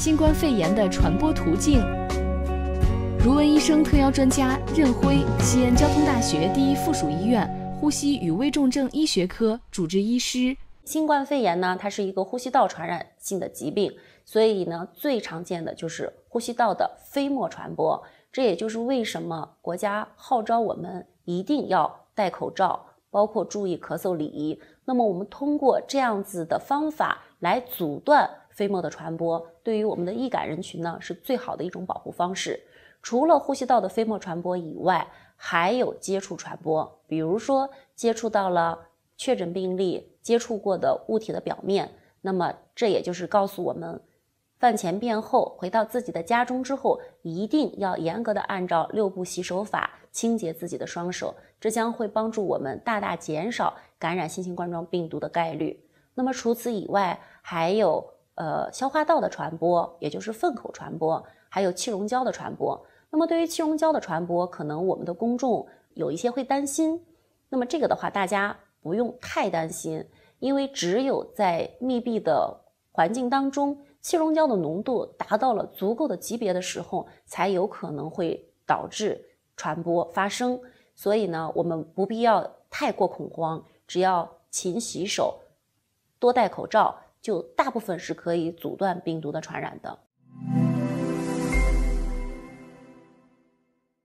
新冠肺炎的传播途径，如闻医生特邀专家任辉，西安交通大学第一附属医院呼吸与危重症医学科主治医师。新冠肺炎呢，它是一个呼吸道传染性的疾病，所以呢，最常见的就是呼吸道的飞沫传播。这也就是为什么国家号召我们一定要戴口罩，包括注意咳嗽礼仪。那么，我们通过这样子的方法来阻断。飞沫的传播对于我们的易感人群呢，是最好的一种保护方式。除了呼吸道的飞沫传播以外，还有接触传播，比如说接触到了确诊病例接触过的物体的表面。那么这也就是告诉我们，饭前便后回到自己的家中之后，一定要严格的按照六步洗手法清洁自己的双手，这将会帮助我们大大减少感染新型冠状病毒的概率。那么除此以外，还有。呃，消化道的传播，也就是粪口传播，还有气溶胶的传播。那么对于气溶胶的传播，可能我们的公众有一些会担心。那么这个的话，大家不用太担心，因为只有在密闭的环境当中，气溶胶的浓度达到了足够的级别的时候，才有可能会导致传播发生。所以呢，我们不必要太过恐慌，只要勤洗手，多戴口罩。就大部分是可以阻断病毒的传染的。